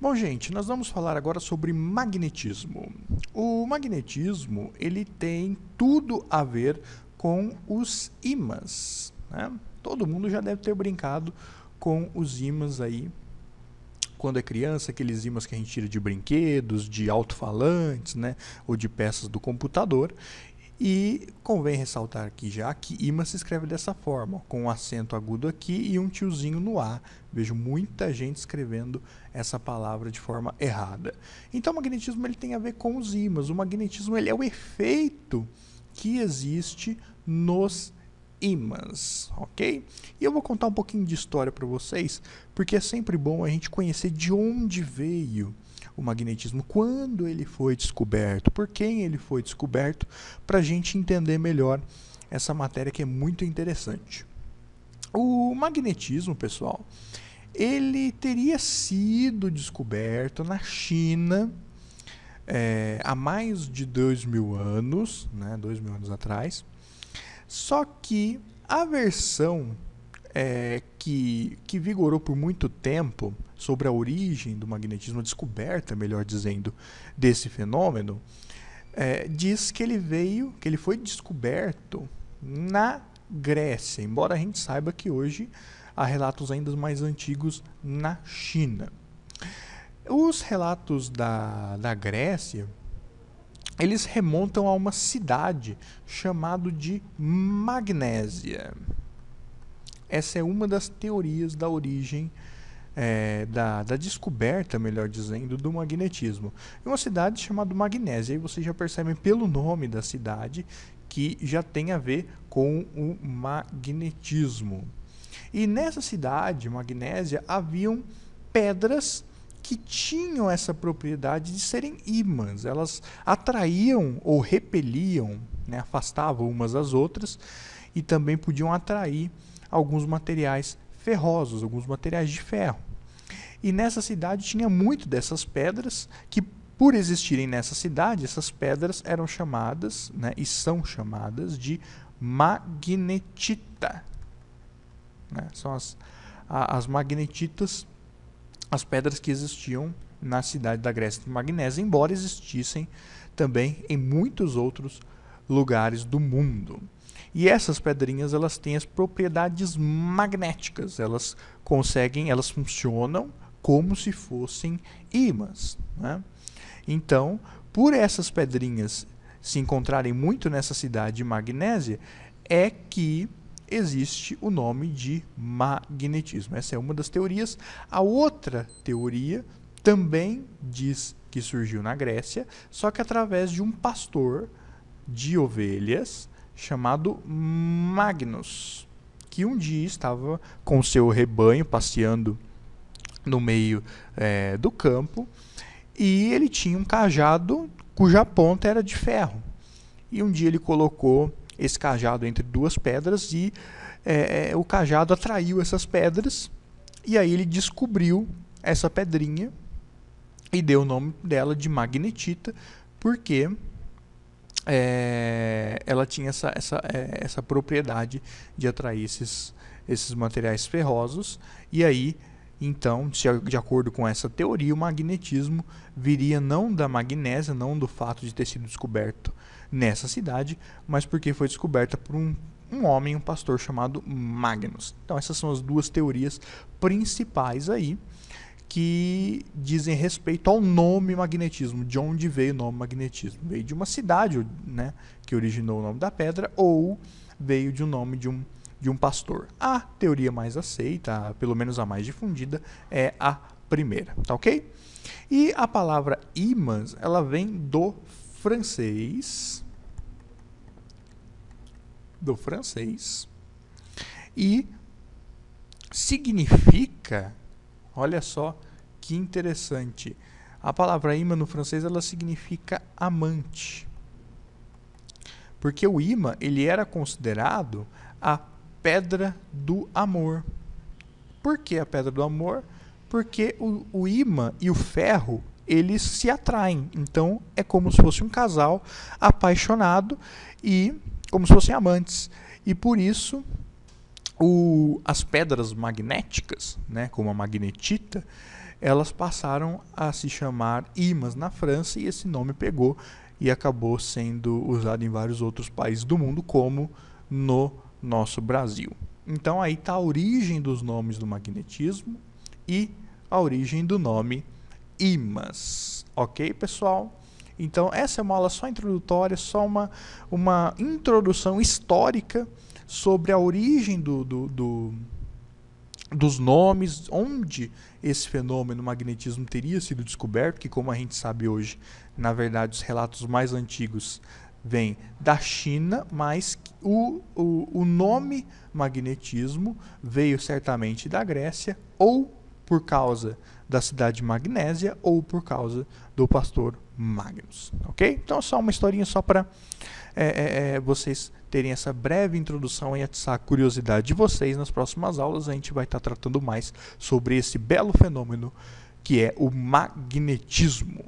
Bom, gente, nós vamos falar agora sobre magnetismo. O magnetismo, ele tem tudo a ver com os ímãs, né? Todo mundo já deve ter brincado com os ímãs aí quando é criança, aqueles ímãs que a gente tira de brinquedos, de alto-falantes, né, ou de peças do computador. E convém ressaltar aqui já que imã se escreve dessa forma, com um acento agudo aqui e um tiozinho no A. Vejo muita gente escrevendo essa palavra de forma errada. Então o magnetismo ele tem a ver com os ímãs. O magnetismo ele é o efeito que existe nos ímãs, ok? E eu vou contar um pouquinho de história para vocês, porque é sempre bom a gente conhecer de onde veio o magnetismo, quando ele foi descoberto, por quem ele foi descoberto, para a gente entender melhor essa matéria que é muito interessante. O magnetismo, pessoal, ele teria sido descoberto na China é, há mais de dois mil anos, né, dois mil anos atrás. Só que a versão é, que, que vigorou por muito tempo sobre a origem do magnetismo, a descoberta, melhor dizendo, desse fenômeno, é, diz que ele veio, que ele foi descoberto na Grécia, embora a gente saiba que hoje há relatos ainda mais antigos na China. Os relatos da, da Grécia, eles remontam a uma cidade chamada de Magnésia essa é uma das teorias da origem é, da, da, descoberta, melhor dizendo, do magnetismo. Em uma cidade chamada Magnésia, e vocês já percebem pelo nome da cidade que já tem a ver com o magnetismo. E nessa cidade, Magnésia, haviam pedras que tinham essa propriedade de serem ímãs. Elas atraíam ou repeliam, né, afastavam umas das outras e também podiam atrair alguns materiais ferrosos, alguns materiais de ferro. E nessa cidade tinha muito dessas pedras que, por existirem nessa cidade, essas pedras eram chamadas, né, e são chamadas de magnetita. Né? São as, a, as magnetitas, as pedras que existiam na cidade da Grécia de Magnésia, embora existissem também em muitos outros lugares do mundo. E essas pedrinhas elas têm as propriedades magnéticas, elas conseguem, elas funcionam como se fossem ímãs. Né? Então, por essas pedrinhas se encontrarem muito nessa cidade de Magnésia, é que existe o nome de magnetismo. Essa é uma das teorias. A outra teoria também diz que surgiu na Grécia, só que através de um pastor de ovelhas chamado Magnus, que um dia estava com seu rebanho passeando no meio é, do campo e ele tinha um cajado cuja ponta era de ferro. E um dia ele colocou esse cajado entre duas pedras e é, é o cajado atraiu essas pedras e aí ele descobriu essa pedrinha e deu o nome dela de magnetita porque é, ela tinha essa, essa, é, essa propriedade de atrair esses, esses materiais ferrosos, e aí, então, de acordo com essa teoria, o magnetismo viria não da magnésia, não do fato de ter sido descoberto nessa cidade, mas porque foi descoberta por um, um homem, um pastor chamado Magnus. Então, essas são as duas teorias principais aí que dizem respeito ao nome magnetismo, de onde veio o nome magnetismo. Veio de uma cidade né, que originou o nome da pedra ou veio de um nome de um, de um pastor. A teoria mais aceita, pelo menos a mais difundida, é a primeira, tá ok? E a palavra ímãs, ela vem do francês, do francês, e significa Olha só que interessante. A palavra imã no francês ela significa amante. Porque o imã, ele era considerado a pedra do amor. Por que a pedra do amor? Porque o, o imã e o ferro, eles se atraem. Então, é como se fosse um casal apaixonado e como se fossem amantes. E por isso, o, as pedras magnéticas, né, como a magnetita, elas passaram a se chamar imãs na França e esse nome pegou e acabou sendo usado em vários outros países do mundo, como no nosso Brasil. Então aí está a origem dos nomes do magnetismo e a origem do nome imãs. Ok, pessoal? Então essa é uma aula só introdutória, só uma, uma introdução histórica sobre a origem do, do, do dos nomes, onde esse fenômeno magnetismo teria sido descoberto, que como a gente sabe hoje, na verdade os relatos mais antigos vêm da China, mas o, o, o nome magnetismo veio certamente da Grécia, ou por causa da cidade Magnésia, ou por causa do pastor Magnus. Ok? Então, só uma historinha só para é, é, é, vocês terem essa breve introdução e atiçar a curiosidade de vocês. Nas próximas aulas, a gente vai estar tá tratando mais sobre esse belo fenômeno que é o magnetismo.